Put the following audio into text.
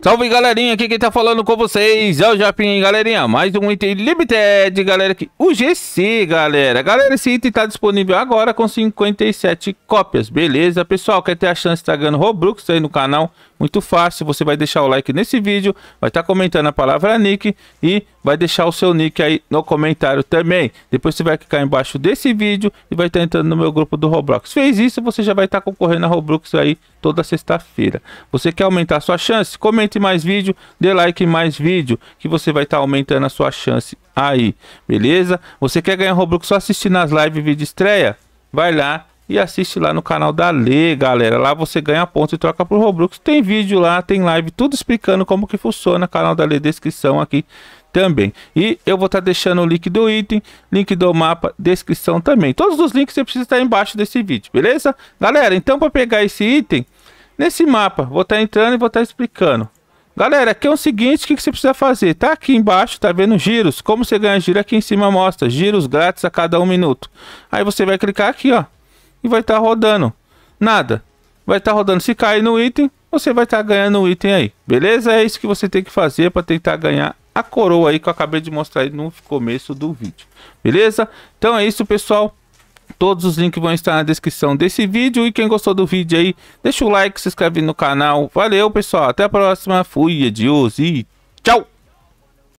Salve galerinha, aqui quem tá falando com vocês é o Japim, galerinha, mais um item limited, galera, aqui, o GC, galera, galera, esse item tá disponível agora com 57 cópias, beleza, pessoal, quer ter a chance de tá ganhando Robux aí no canal, muito fácil, você vai deixar o like nesse vídeo, vai estar tá comentando a palavra nick e vai deixar o seu nick aí no comentário também, depois você vai clicar embaixo desse vídeo e vai estar tá entrando no meu grupo do Roblox, fez isso, você já vai estar tá concorrendo a Robux aí toda sexta-feira. Você quer aumentar sua chance? Comente mais vídeo, dê like em mais vídeo, que você vai estar tá aumentando a sua chance aí, beleza? Você quer ganhar Roblox só assistindo as lives vídeo estreia? Vai lá e assiste lá no canal da Lê, galera. Lá você ganha ponto e troca por Roblox. Tem vídeo lá, tem live, tudo explicando como que funciona. Canal da Lê, descrição aqui também. E eu vou estar tá deixando o link do item, link do mapa, descrição também. Todos os links você precisa estar tá embaixo desse vídeo, beleza? Galera, então para pegar esse item nesse mapa. Vou estar tá entrando e vou estar tá explicando. Galera, aqui é o seguinte, o que, que você precisa fazer? Tá aqui embaixo, tá vendo giros? Como você ganha giro aqui em cima mostra, giros grátis a cada um minuto. Aí você vai clicar aqui, ó, e vai estar tá rodando. Nada, vai estar tá rodando. Se cair no item, você vai estar tá ganhando o item aí, beleza? É isso que você tem que fazer para tentar ganhar a coroa aí que eu acabei de mostrar aí no começo do vídeo, beleza? Então é isso, pessoal. Todos os links vão estar na descrição desse vídeo. E quem gostou do vídeo aí, deixa o like, se inscreve no canal. Valeu, pessoal. Até a próxima. Fui, adiós e tchau!